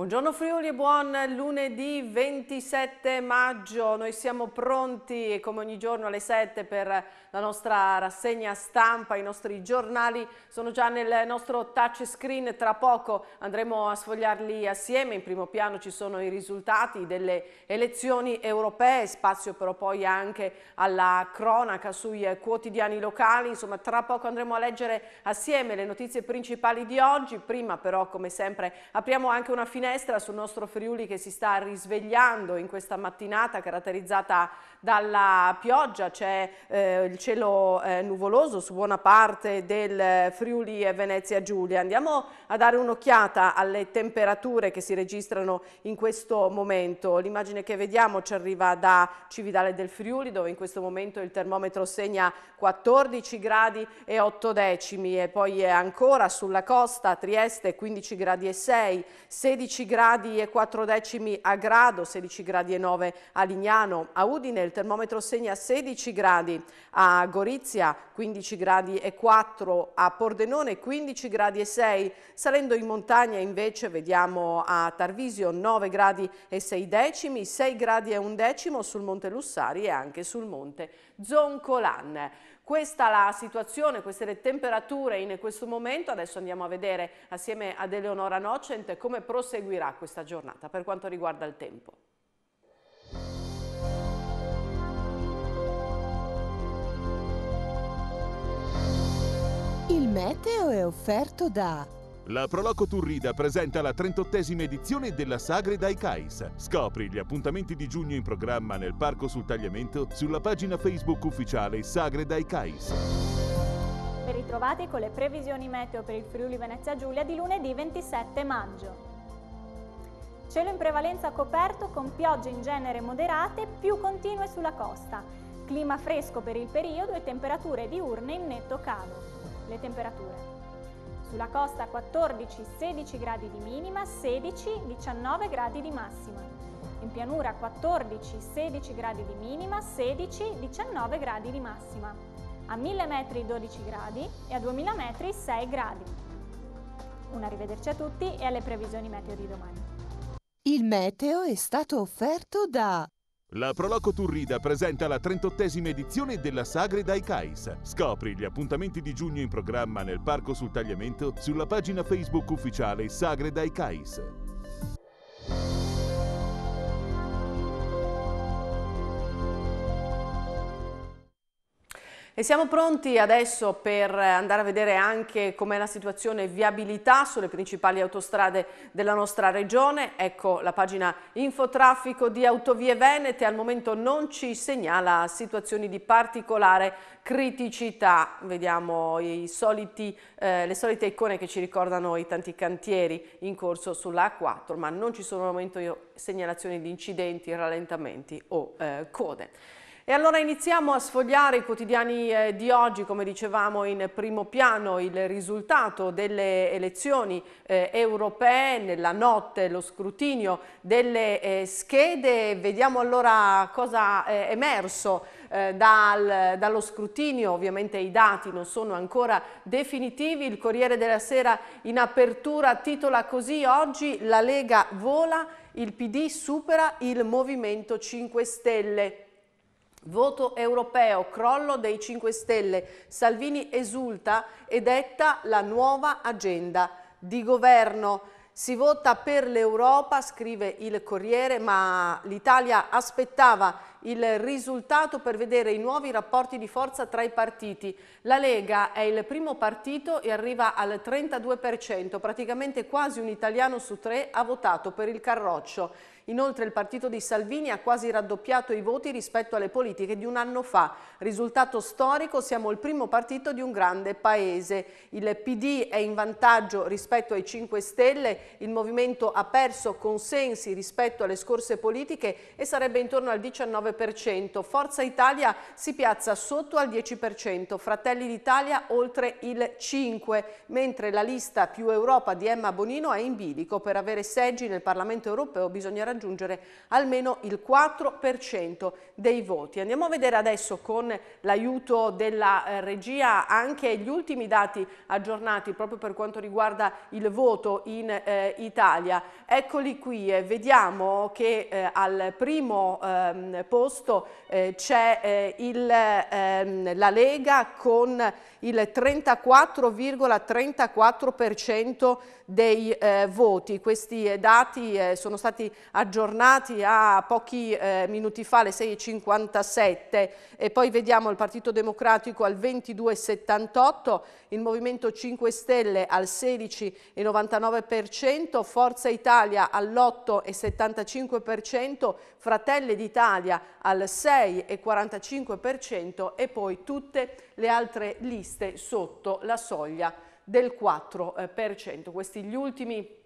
Buongiorno Friuli e buon lunedì 27 maggio, noi siamo pronti come ogni giorno alle 7 per la nostra rassegna stampa, i nostri giornali sono già nel nostro touchscreen, tra poco andremo a sfogliarli assieme, in primo piano ci sono i risultati delle elezioni europee, spazio però poi anche alla cronaca sui quotidiani locali, insomma tra poco andremo a leggere assieme le notizie principali di oggi, prima però come sempre apriamo anche una finestra finestra sul nostro Friuli che si sta risvegliando in questa mattinata caratterizzata dalla pioggia, c'è eh, il cielo eh, nuvoloso su buona parte del Friuli e Venezia Giulia. Andiamo a dare un'occhiata alle temperature che si registrano in questo momento. L'immagine che vediamo ci arriva da Cividale del Friuli dove in questo momento il termometro segna 14 gradi e 8 decimi e poi è ancora sulla costa Trieste 15 gradi e 6, 16 16 gradi e 4 decimi a grado, 16 gradi e 9 a Lignano, a Udine il termometro segna 16 gradi, a Gorizia 15 gradi e 4, a Pordenone 15 gradi e 6, salendo in montagna invece vediamo a Tarvisio 9 gradi e 6 decimi, 6 gradi e 1 decimo sul Monte Lussari e anche sul Monte Zoncolan. Questa la situazione, queste le temperature in questo momento, adesso andiamo a vedere assieme ad Eleonora Nocent come proseguirà questa giornata per quanto riguarda il tempo. Il meteo è offerto da la Proloco Turrida presenta la 38esima edizione della Sagre dai Cais. Scopri gli appuntamenti di giugno in programma nel Parco sul Tagliamento sulla pagina Facebook ufficiale Sagre dai Cais. Ben ritrovati con le previsioni meteo per il Friuli Venezia Giulia di lunedì 27 maggio. Cielo in prevalenza coperto con piogge in genere moderate più continue sulla costa. Clima fresco per il periodo e temperature diurne in netto calo. Le temperature sulla costa 14-16 gradi di minima, 16-19 gradi di massima. In pianura 14-16 gradi di minima, 16-19 gradi di massima. A 1000 metri 12 gradi e a 2000 metri 6 gradi. Un arrivederci a tutti e alle previsioni meteo di domani. Il meteo è stato offerto da la Proloco Turrida presenta la 38esima edizione della Sagre dai Cais. Scopri gli appuntamenti di giugno in programma nel Parco sul Tagliamento sulla pagina Facebook ufficiale Sagre dai Cais. E siamo pronti adesso per andare a vedere anche com'è la situazione viabilità sulle principali autostrade della nostra regione. Ecco la pagina infotraffico di Autovie Venete, al momento non ci segnala situazioni di particolare criticità. Vediamo soliti, eh, le solite icone che ci ricordano i tanti cantieri in corso sulla A4, ma non ci sono al momento segnalazioni di incidenti, rallentamenti o eh, code. E allora iniziamo a sfogliare i quotidiani eh, di oggi, come dicevamo in primo piano, il risultato delle elezioni eh, europee nella notte, lo scrutinio delle eh, schede. Vediamo allora cosa eh, è emerso eh, dal, dallo scrutinio, ovviamente i dati non sono ancora definitivi. Il Corriere della Sera in apertura titola così oggi la Lega vola, il PD supera il Movimento 5 Stelle. Voto europeo, crollo dei 5 Stelle, Salvini esulta e detta la nuova agenda di governo. Si vota per l'Europa, scrive il Corriere, ma l'Italia aspettava il risultato per vedere i nuovi rapporti di forza tra i partiti. La Lega è il primo partito e arriva al 32%, praticamente quasi un italiano su tre ha votato per il Carroccio. Inoltre il partito di Salvini ha quasi raddoppiato i voti rispetto alle politiche di un anno fa. Risultato storico, siamo il primo partito di un grande paese. Il PD è in vantaggio rispetto ai 5 Stelle, il movimento ha perso consensi rispetto alle scorse politiche e sarebbe intorno al 19% 9%, Forza Italia si piazza sotto al 10%, Fratelli d'Italia oltre il 5%, mentre la lista più Europa di Emma Bonino è in bilico. Per avere seggi nel Parlamento europeo bisogna raggiungere almeno il 4% dei voti. Andiamo a vedere adesso con l'aiuto della eh, regia anche gli ultimi dati aggiornati proprio per quanto riguarda il voto in eh, Italia. Eccoli qui, eh, vediamo che eh, al primo ehm, posto agosto eh, c'è eh, il, ehm, la Lega con il 34,34% dei eh, voti. Questi eh, dati eh, sono stati aggiornati a pochi eh, minuti fa, alle 6.57 e poi vediamo il Partito Democratico al 22,78, il Movimento 5 Stelle al 16,99%, Forza Italia all'8,75%, Fratelli d'Italia al 6,45% e poi tutte le altre liste sotto la soglia del 4%. Eh, Questi gli ultimi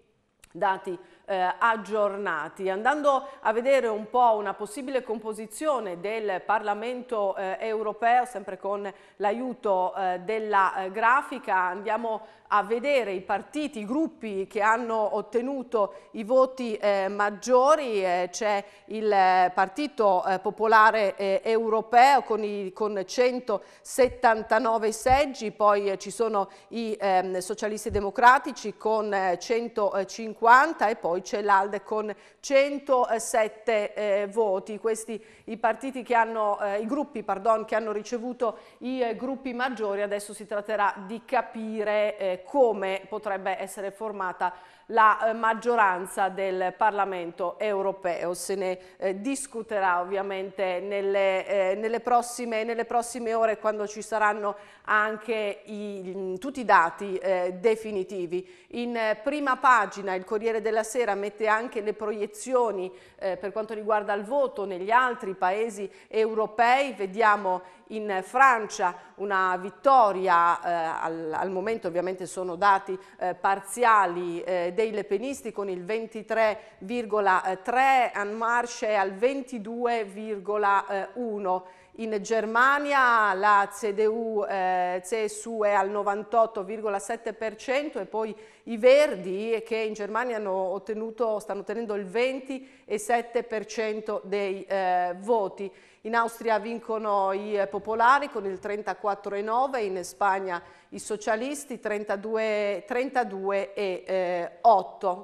dati eh, aggiornati. Andando a vedere un po' una possibile composizione del Parlamento eh, europeo, sempre con l'aiuto eh, della eh, grafica, andiamo a vedere i partiti, i gruppi che hanno ottenuto i voti eh, maggiori. Eh, c'è il Partito Popolare Europeo con, i, con 179 seggi, poi ci sono i ehm, Socialisti Democratici con 150 e poi poi c'è l'Alde con 107 eh, voti, questi i partiti che hanno, eh, i gruppi pardon, che hanno ricevuto i eh, gruppi maggiori, adesso si tratterà di capire eh, come potrebbe essere formata la eh, maggioranza del Parlamento europeo. Se ne eh, discuterà ovviamente nelle, eh, nelle, prossime, nelle, prossime, ore quando ci saranno anche i, mm, tutti i dati eh, definitivi. In eh, prima pagina il Corriere della Sera mette anche le proiezioni eh, per quanto riguarda il voto negli altri paesi europei, vediamo in Francia una vittoria, eh, al, al, momento ovviamente sono dati eh, parziali eh, dei lepenisti con il 23,3, Anne Marche al 22,1. In Germania la CDU-CSU eh, è al 98,7% e poi i Verdi che in Germania ottenuto, stanno ottenendo il 27% dei eh, voti. In Austria vincono i eh, popolari con il 34,9%, in Spagna i socialisti 32,8%. 32 eh,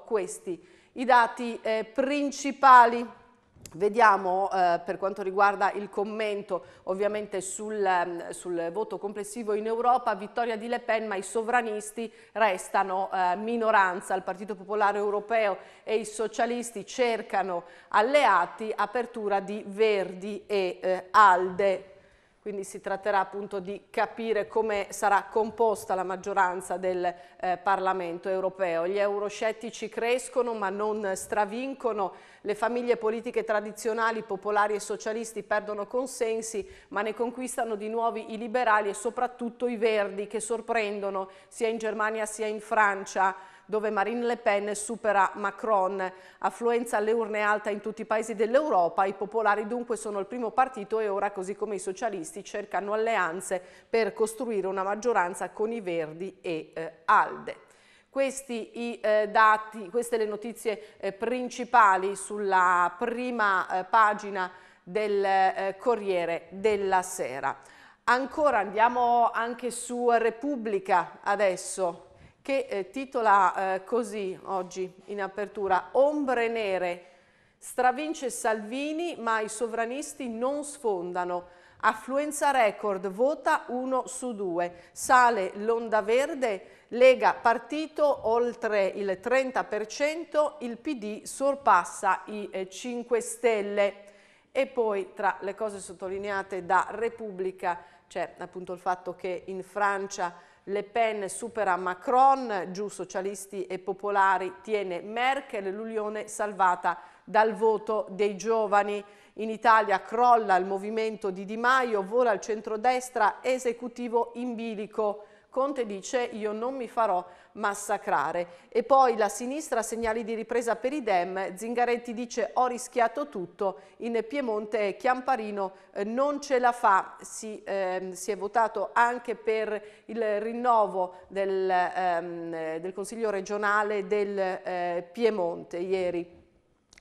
questi i dati principali. Vediamo eh, per quanto riguarda il commento ovviamente sul, ehm, sul, voto complessivo in Europa, vittoria di Le Pen ma i sovranisti restano eh, minoranza, il Partito Popolare Europeo e i socialisti cercano alleati, apertura di Verdi e eh, Alde quindi si tratterà appunto di capire come sarà composta la maggioranza del eh, Parlamento europeo. Gli euroscettici crescono ma non stravincono, le famiglie politiche tradizionali, popolari e socialisti perdono consensi ma ne conquistano di nuovi i liberali e soprattutto i verdi che sorprendono sia in Germania sia in Francia dove Marine Le Pen supera Macron. Affluenza alle urne alta in tutti i paesi dell'Europa, i popolari dunque sono il primo partito e ora così come i socialisti cercano alleanze per costruire una maggioranza con i Verdi e eh, Alde. Questi i eh, dati, queste le notizie eh, principali sulla prima eh, pagina del eh, Corriere della Sera. Ancora andiamo anche su Repubblica adesso che eh, titola eh, così oggi in apertura, Ombre nere, stravince Salvini ma i sovranisti non sfondano. Affluenza record, vota 1 su 2, sale l'onda verde, Lega partito oltre il 30%, il PD sorpassa i 5 eh, Stelle. E poi tra le cose sottolineate da Repubblica c'è appunto il fatto che in Francia le Pen supera Macron, giù socialisti e popolari tiene Merkel, l'Unione salvata dal voto dei giovani. In Italia crolla il movimento di Di Maio, vola il centrodestra esecutivo in bilico. Conte dice io non mi farò massacrare. E poi la sinistra segnali di ripresa per i Dem, Zingaretti dice ho rischiato tutto, in Piemonte Chiamparino eh, non ce la fa, si, eh, si, è votato anche per il rinnovo del, ehm, del Consiglio regionale del eh, Piemonte ieri.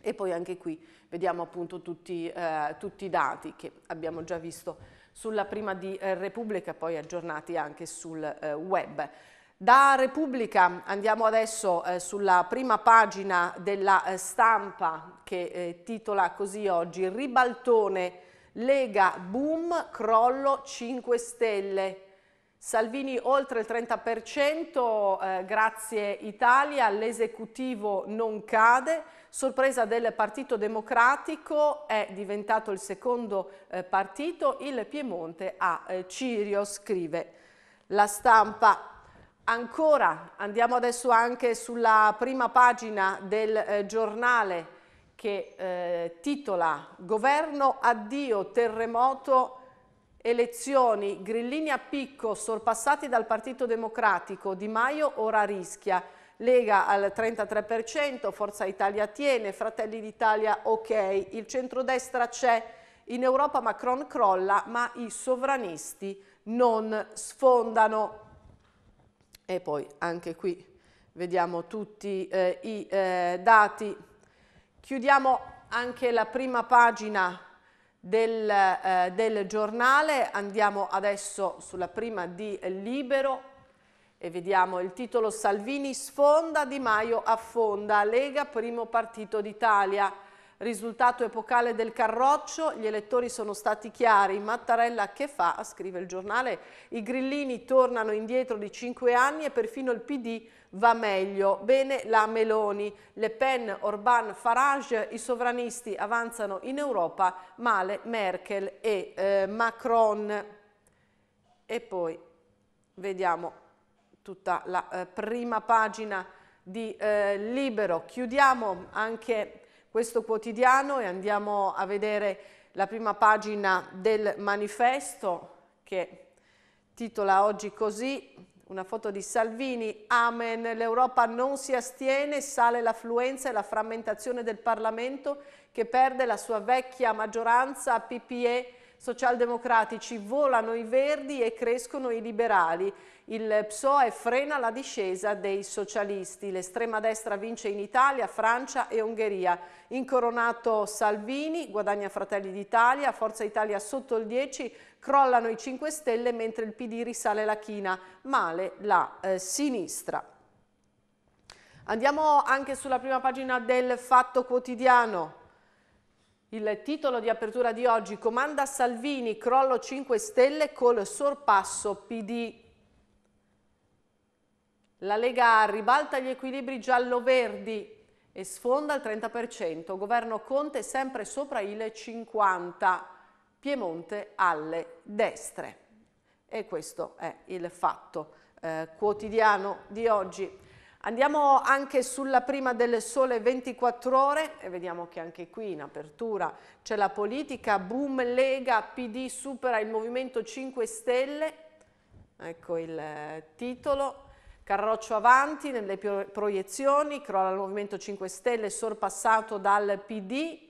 E poi anche qui vediamo appunto tutti, eh, tutti i dati che abbiamo già visto sulla prima di eh, Repubblica poi aggiornati anche sul eh, web. Da Repubblica andiamo adesso eh, sulla prima pagina della eh, stampa che titola così oggi Ribaltone, Lega, boom, crollo, 5 stelle. Salvini oltre il 30%, eh, grazie Italia, l'esecutivo non cade, sorpresa del Partito Democratico è diventato il secondo eh, partito, il Piemonte a eh, Cirio, scrive la stampa. Ancora, andiamo adesso anche sulla prima pagina del eh, giornale che eh, titola Governo addio terremoto Elezioni, Grillini a picco, sorpassati dal Partito Democratico, Di Maio ora rischia. Lega al 33%, Forza Italia tiene, Fratelli d'Italia ok, il centrodestra c'è, in Europa Macron crolla ma i sovranisti non sfondano. E poi anche qui vediamo tutti eh, i eh, dati. Chiudiamo anche la prima pagina del, eh, del giornale. Andiamo adesso sulla prima di Libero e vediamo il titolo Salvini sfonda, Di Maio affonda, Lega primo partito d'Italia risultato epocale del Carroccio, gli elettori sono stati chiari, Mattarella che fa, scrive il giornale, i grillini tornano indietro di 5 anni e perfino il PD va meglio, bene la Meloni, Le Pen, Orban, Farage, i sovranisti avanzano in Europa, male Merkel e eh, Macron. E poi vediamo tutta la eh, prima pagina di eh, Libero. Chiudiamo anche questo quotidiano e andiamo a vedere la prima pagina del manifesto che titola oggi così una foto di Salvini, Amen, l'Europa non si astiene, sale l'affluenza e la frammentazione del Parlamento che perde la sua vecchia maggioranza PPE socialdemocratici, volano i verdi e crescono i liberali. Il PSOE frena la discesa dei socialisti. L'estrema destra vince in Italia, Francia e Ungheria. Incoronato Salvini, guadagna Fratelli d'Italia, Forza Italia sotto il 10, crollano i 5 Stelle mentre il PD risale la china. Male la eh, sinistra. Andiamo anche sulla prima pagina del Fatto Quotidiano. Il titolo di apertura di oggi, comanda Salvini, crollo 5 Stelle col sorpasso PD. La Lega ribalta gli equilibri giallo-verdi e sfonda il 30%, governo Conte sempre sopra il 50%, Piemonte alle destre. E questo è il fatto eh, quotidiano di oggi. Andiamo anche sulla prima delle sole 24 ore e vediamo che anche qui in apertura c'è la politica, boom Lega, PD supera il Movimento 5 Stelle, ecco il eh, titolo, Carroccio avanti nelle proiezioni, crolla il Movimento 5 Stelle sorpassato dal PD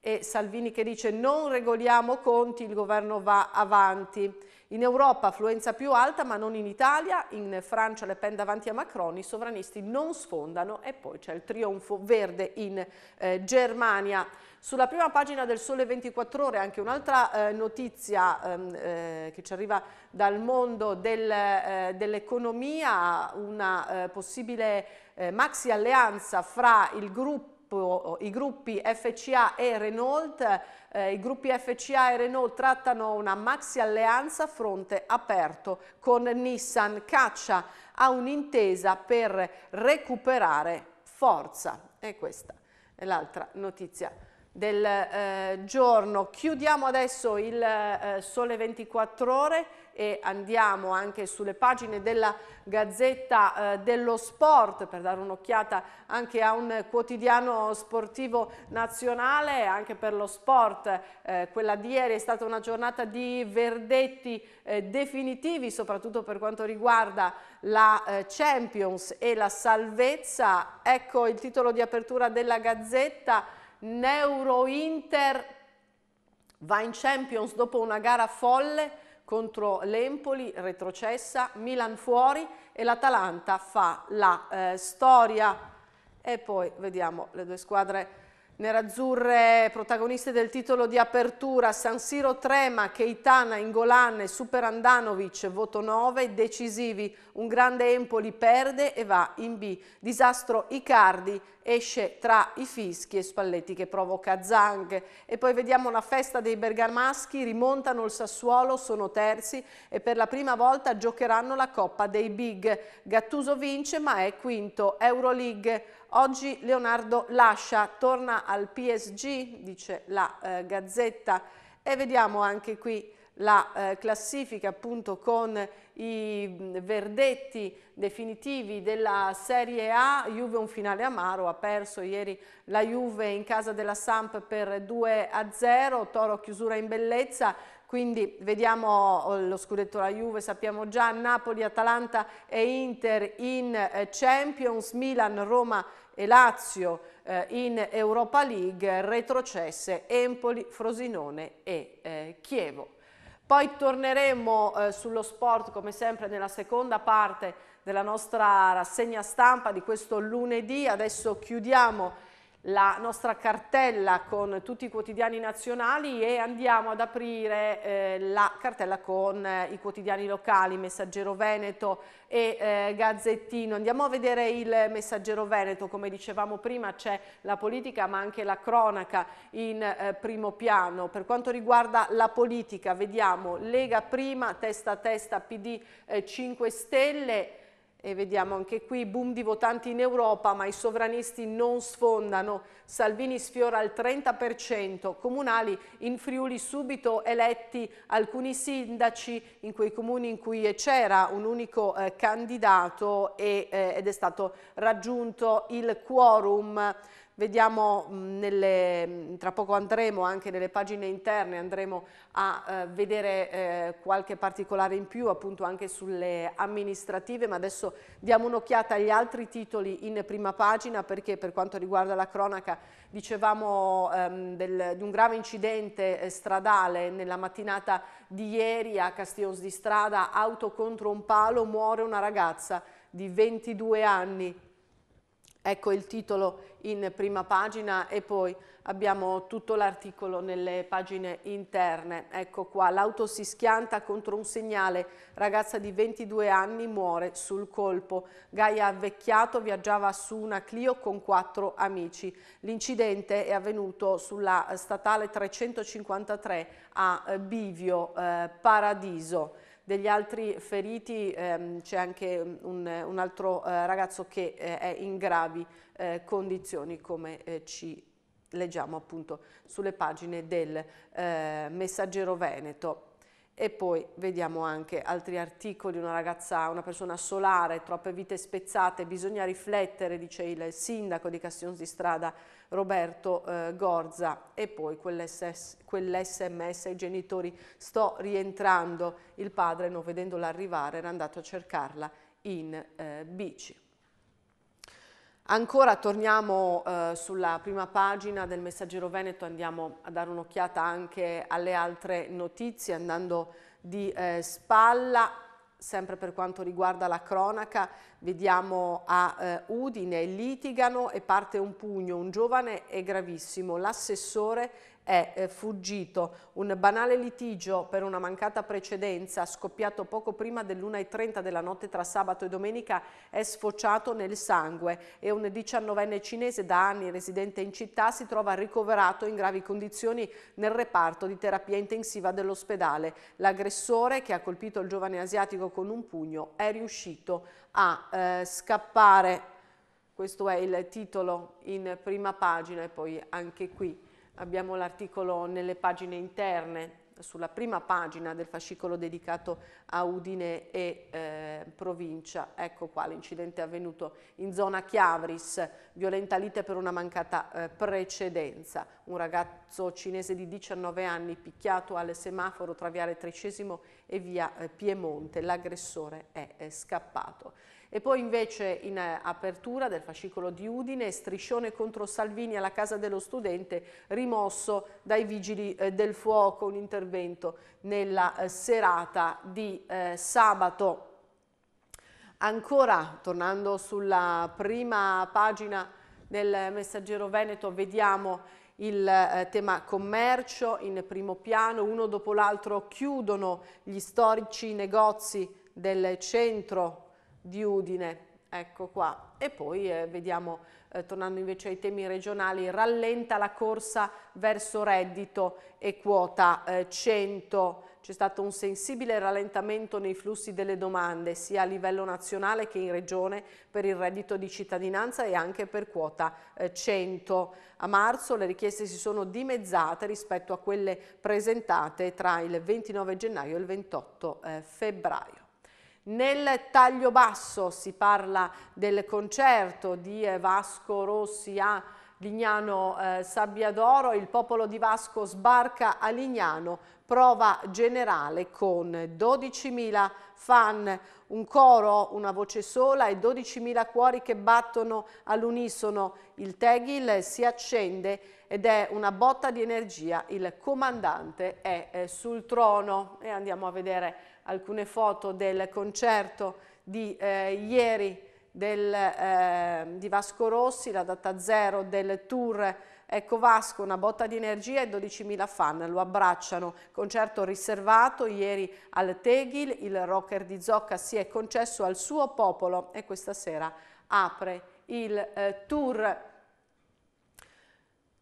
e Salvini che dice non regoliamo conti, il governo va avanti. In Europa affluenza più alta ma non in Italia, in Francia Le Pen davanti a Macron, i sovranisti non sfondano e poi c'è il trionfo verde in eh, Germania. Sulla prima pagina del Sole 24 Ore anche un'altra eh, notizia ehm, eh, che ci arriva dal mondo del, eh, dell'economia, una eh, possibile eh, maxi alleanza fra il gruppo gruppo, i gruppi FCA e Renault, eh, i gruppi FCA e Renault trattano una maxi alleanza fronte aperto con Nissan, caccia a un'intesa per recuperare forza. E questa è l'altra notizia del eh, giorno. Chiudiamo adesso il eh, Sole 24 Ore e andiamo anche sulle pagine della Gazzetta eh, dello Sport per dare un'occhiata anche a un quotidiano sportivo nazionale, anche per lo sport. Eh, quella di ieri è stata una giornata di verdetti eh, definitivi, soprattutto per quanto riguarda la eh, Champions e la salvezza. Ecco il titolo di apertura della Gazzetta, Neuro Inter va in Champions dopo una gara folle contro l'Empoli, retrocessa, Milan fuori e l'Atalanta fa la eh, storia. E poi vediamo le due squadre Nerazzurre protagoniste del titolo di apertura, San Siro Trema, Keitana, Ingolan e Super Andanovic, voto 9, decisivi, un grande Empoli perde e va in B. Disastro Icardi, esce tra i fischi e Spalletti che provoca Zang. E poi vediamo la festa dei bergamaschi, rimontano il Sassuolo, sono terzi e per la prima volta giocheranno la Coppa dei Big. Gattuso vince ma è quinto, Euroleague Oggi Leonardo lascia, torna al PSG, dice la eh, Gazzetta, e vediamo anche qui la eh, classifica appunto con i verdetti definitivi della Serie A, Juve un finale amaro, ha perso ieri la Juve in casa della Samp per 2 a 0, Toro chiusura in bellezza, quindi vediamo oh, lo scudetto alla Juve, sappiamo già Napoli, Atalanta e Inter in eh, Champions, Milan, Roma e Lazio eh, in Europa League, retrocesse Empoli, Frosinone e eh, Chievo. Poi torneremo eh, sullo sport come sempre nella seconda parte della nostra rassegna stampa di questo lunedì. Adesso chiudiamo la nostra cartella con tutti i quotidiani nazionali e andiamo ad aprire eh, la cartella con eh, i quotidiani locali, Messaggero Veneto e eh, Gazzettino. Andiamo a vedere il Messaggero Veneto, come dicevamo prima c'è la politica ma anche la cronaca in eh, primo piano. Per quanto riguarda la politica vediamo Lega prima, testa a testa PD 5 eh, Stelle, e vediamo anche qui boom di votanti in Europa, ma i sovranisti non sfondano. Salvini sfiora il 30%, comunali in Friuli subito eletti alcuni sindaci in quei comuni in cui c'era un unico eh, candidato e, eh, ed è stato raggiunto il quorum. Vediamo mm, nelle, mm, tra poco andremo anche nelle pagine interne, andremo a eh, vedere eh, qualche particolare in più appunto anche sulle amministrative, ma adesso diamo un'occhiata agli altri titoli in prima pagina perché per quanto riguarda la cronaca dicevamo ehm, del, di un grave incidente eh, stradale nella mattinata di ieri a Castions di Strada, auto contro un palo, muore una ragazza di 22 anni Ecco il titolo in prima pagina e poi abbiamo tutto l'articolo nelle pagine interne. Ecco qua, l'auto si schianta contro un segnale, ragazza di 22 anni muore sul colpo. Gaia Vecchiato viaggiava su una Clio con quattro amici. L'incidente è avvenuto sulla statale 353 a Bivio eh, Paradiso. Degli altri feriti ehm, c'è anche un, un altro eh, ragazzo che eh, è in gravi eh, condizioni come eh, ci leggiamo appunto sulle pagine del eh, Messaggero Veneto e poi vediamo anche altri articoli, una ragazza, una persona solare, troppe vite spezzate, bisogna riflettere, dice il sindaco di Castions di Strada Roberto eh, Gorza e poi quell'SMS ai genitori sto rientrando, il padre non vedendola arrivare era andato a cercarla in eh, bici. Ancora torniamo eh, sulla prima pagina del Messaggero Veneto, andiamo a dare un'occhiata anche alle altre notizie andando di eh, spalla sempre per quanto riguarda la cronaca, vediamo a eh, Udine, litigano e parte un pugno, un giovane è gravissimo, l'assessore è eh, fuggito un banale litigio per una mancata precedenza scoppiato poco prima dell'1.30 della notte tra sabato e domenica è sfociato nel sangue e un 19enne cinese da anni residente in città si trova ricoverato in gravi condizioni nel reparto di terapia intensiva dell'ospedale. L'aggressore che ha colpito il giovane asiatico con un pugno è riuscito a eh, scappare. Questo è il titolo in prima pagina e poi anche qui abbiamo l'articolo nelle pagine interne, sulla prima pagina del fascicolo dedicato a Udine e eh, provincia, ecco qua l'incidente avvenuto in zona Chiavris, violenta lite per una mancata eh, precedenza, un ragazzo cinese di 19 anni picchiato al semaforo tra Viale Trecesimo e Via eh, Piemonte, l'aggressore è eh, scappato. E poi invece in eh, apertura del fascicolo di Udine, striscione contro Salvini alla casa dello studente rimosso dai vigili eh, del fuoco, un intervento nella eh, serata di sabato. Ancora, tornando sulla prima pagina del messaggero Veneto, vediamo il eh, tema commercio in primo piano, uno dopo l'altro chiudono gli storici negozi del centro di Udine. Ecco qua. E poi eh, vediamo, eh, tornando invece ai temi regionali, rallenta la corsa verso reddito e quota eh, 100. C'è stato un sensibile rallentamento nei flussi delle domande, sia a livello nazionale che in regione, per il reddito di cittadinanza e anche per quota 100. Eh, a marzo le richieste si sono dimezzate rispetto a quelle presentate tra il 29 gennaio e il 28 eh, febbraio. Nel taglio basso si parla del concerto di eh, Vasco Rossi a Lignano eh, Sabbiadoro, il popolo di Vasco sbarca a Lignano, prova generale con 12.000 fan, un coro, una voce sola e 12.000 cuori che battono all'unisono. Il Tegil si accende ed è una botta di energia, il comandante è eh, sul trono e andiamo a vedere alcune foto del concerto di eh, ieri del, eh, di Vasco Rossi, la data zero del tour Ecco Vasco, una botta di energia e 12.000 fan lo abbracciano. Concerto riservato ieri al Tegil, il rocker di Zocca si è concesso al suo popolo e questa sera apre il eh, tour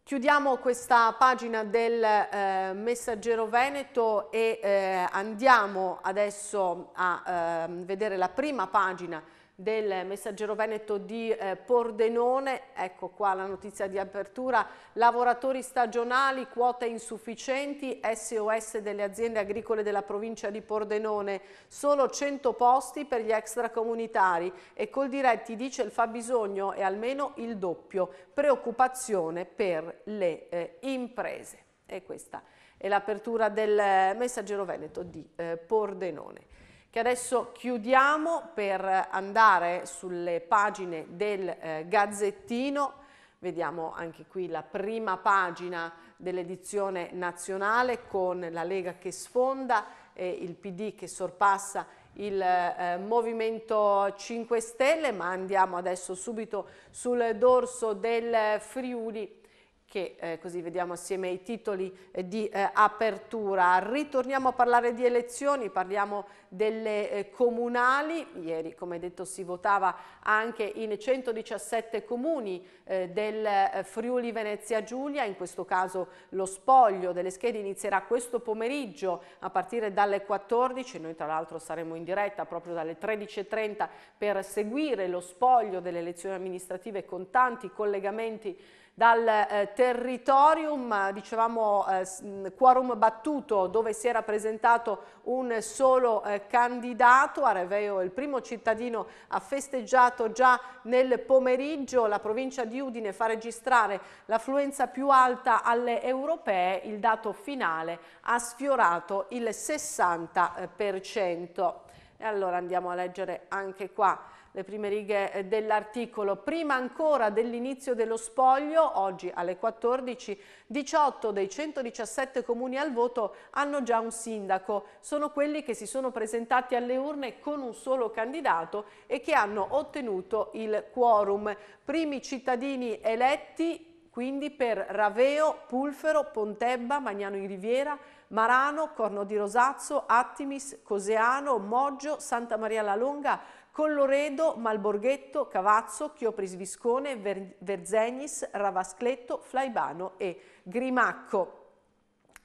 Chiudiamo questa pagina del eh, Messaggero Veneto e eh, andiamo adesso a eh, vedere la prima pagina del Messaggero Veneto di eh, Pordenone, ecco qua la notizia di apertura, lavoratori stagionali, quote insufficienti, SOS delle aziende agricole della provincia di Pordenone, solo 100 posti per gli extracomunitari e col diretti dice il fabbisogno è almeno il doppio, preoccupazione per le eh, imprese. E questa è l'apertura del eh, Messaggero Veneto di eh, Pordenone che adesso chiudiamo per andare sulle pagine del eh, Gazzettino. Vediamo anche qui la prima pagina dell'edizione nazionale con la Lega che sfonda e il PD che sorpassa il eh, Movimento 5 Stelle, ma andiamo adesso subito sul dorso del Friuli che eh, così vediamo assieme ai titoli eh, di eh, apertura. Ritorniamo a parlare di elezioni, parliamo delle eh, comunali. Ieri, come detto, si votava anche in 117 comuni eh, del eh, Friuli Venezia Giulia. In questo caso lo spoglio delle schede inizierà questo pomeriggio a partire dalle 14. Noi tra l'altro saremo in diretta proprio dalle 13.30 per seguire lo spoglio delle elezioni amministrative con tanti collegamenti dal eh, territorium, dicevamo eh, mm, quorum battuto dove si era presentato un solo eh, candidato, Areveo il primo cittadino ha festeggiato già nel pomeriggio, la provincia di Udine fa registrare l'affluenza più alta alle europee, il dato finale ha sfiorato il 60%. E allora andiamo a leggere anche qua le prime righe eh, dell'articolo. Prima ancora dell'inizio dello spoglio, oggi alle 14, 18 dei 117 comuni al voto hanno già un sindaco. Sono quelli che si sono presentati alle urne con un solo candidato e che hanno ottenuto il quorum. Primi cittadini eletti quindi per Raveo, Pulfero, Pontebba, Magnano in Riviera, Marano, Corno di Rosazzo, Attimis, Coseano, Moggio, Santa Maria la Longa, Colloredo, Malborghetto, Cavazzo, Chiopris Viscone, Ver Verzegnis, Ravascletto, Flaibano e Grimacco.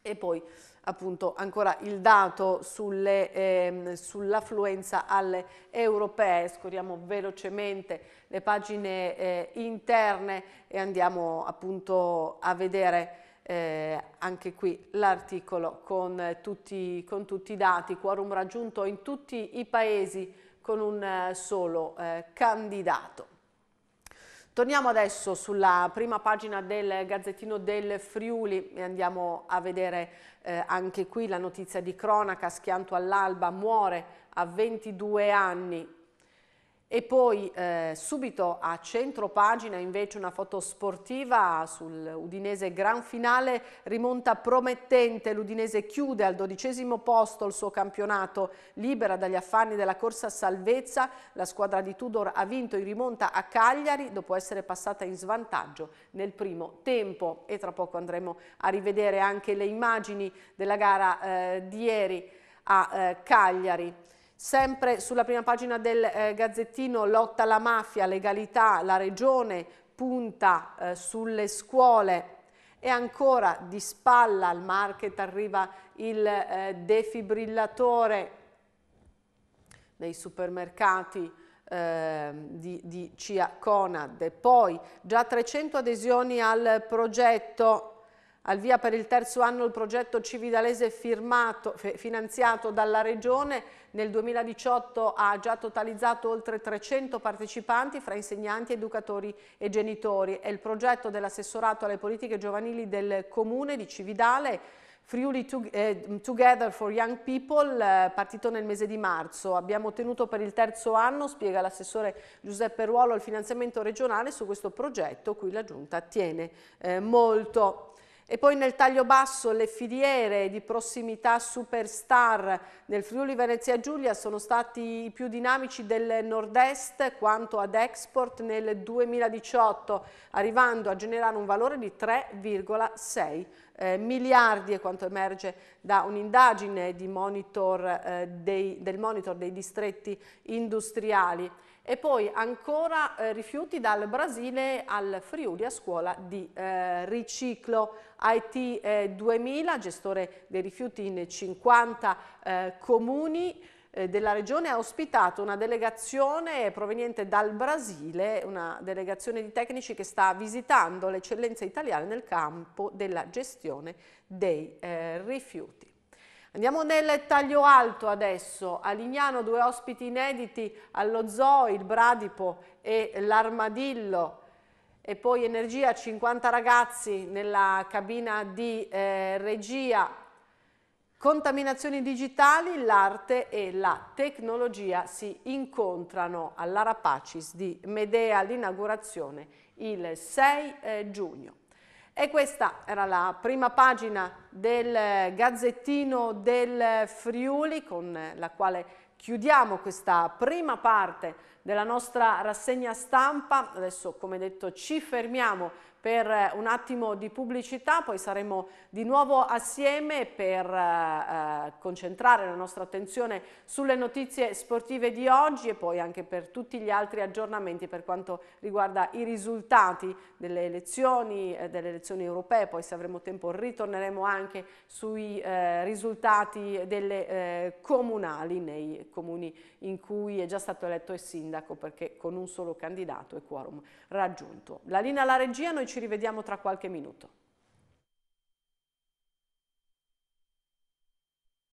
E poi appunto ancora il dato ehm, sull'affluenza eh, sull alle europee, scorriamo velocemente le pagine eh, interne e andiamo appunto a vedere eh, anche qui l'articolo con, con tutti, i dati, quorum raggiunto in tutti i paesi con un eh, solo eh, candidato. Torniamo adesso sulla prima pagina del Gazzettino del Friuli e andiamo a vedere eh, anche qui la notizia di cronaca, schianto all'alba, muore a 22 anni e poi eh, subito a centro pagina invece una foto sportiva sull'Udinese gran finale, rimonta promettente, l'Udinese chiude al dodicesimo posto il suo campionato, libera dagli affanni della corsa salvezza, la squadra di Tudor ha vinto in rimonta a Cagliari dopo essere passata in svantaggio nel primo tempo e tra poco andremo a rivedere anche le immagini della gara eh, di ieri a eh, Cagliari. Sempre sulla prima pagina del eh, Gazzettino, lotta alla mafia, legalità, la regione punta eh, sulle scuole e ancora di spalla al market arriva il eh, defibrillatore nei supermercati ehm, di, di Cia Conad. E Poi già 300 adesioni al progetto al via per il terzo anno il progetto cividalese firmato, finanziato dalla Regione nel 2018 ha già totalizzato oltre 300 partecipanti fra insegnanti, educatori e genitori. È il progetto dell'assessorato alle politiche giovanili del Comune di Cividale Friuli eh, Together for Young People, eh, partito nel mese di marzo. Abbiamo ottenuto per il terzo anno, spiega l'assessore Giuseppe Ruolo, il finanziamento regionale su questo progetto, cui la Giunta tiene eh, molto. E poi nel taglio basso le filiere di prossimità superstar nel Friuli Venezia Giulia sono stati i più dinamici del nord-est quanto ad export nel 2018, arrivando a generare un valore di 3,6% eh, miliardi è quanto emerge da un'indagine eh, del monitor dei distretti industriali e poi ancora eh, rifiuti dal Brasile al Friuli a scuola di eh, riciclo. IT eh, 2000, gestore dei rifiuti in 50 eh, comuni, eh, della Regione ha ospitato una delegazione proveniente dal Brasile, una delegazione di tecnici che sta visitando l'eccellenza italiana nel campo della gestione dei eh, rifiuti. Andiamo nel taglio alto adesso, a Lignano due ospiti inediti allo zoo, il Bradipo e l'Armadillo e poi Energia, 50 ragazzi nella cabina di eh, regia Contaminazioni digitali, l'arte e la tecnologia si incontrano alla Rapacis di Medea l'inaugurazione il 6 eh, giugno. E questa era la prima pagina del eh, Gazzettino del Friuli con la quale chiudiamo questa prima parte della nostra rassegna stampa. Adesso come detto ci fermiamo per eh, un attimo di pubblicità, poi saremo di nuovo assieme per eh, eh, concentrare la nostra attenzione sulle notizie sportive di oggi e poi anche per tutti gli altri aggiornamenti per quanto riguarda i risultati delle elezioni, eh, delle elezioni europee, poi se avremo tempo ritorneremo anche sui eh, risultati delle eh, comunali nei comuni in cui è già stato eletto il sindaco perché con un solo candidato è quorum raggiunto. La linea alla regia, noi ci ci rivediamo tra qualche minuto.